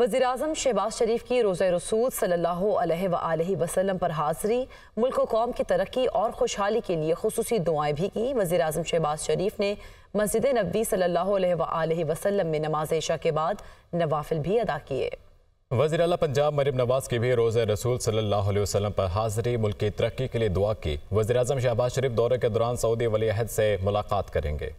वजी अजम शहबाज शरीफ की रोज़ रसूल सल्ला वसलम पर हाजिरी मुल्क कौम की तरक्की और खुशहाली के लिए खसूस दुआएँ भी की वजी अजम शहबाज शरीफ ने मस्जिद नबी सल्ला वसलम में नमाज ऐशा के बाद नवाफिल भी अदा किए वजी अल पंजाब मरम नवाज की भी रोज़ रसूल सल्ला वसलम पर हाजिरी मुल्क की तरक्की के लिए दुआ की वजी अजम शहबाज शरीफ दौरे के दौरान सऊदी वली अहद से मुलाकात करेंगे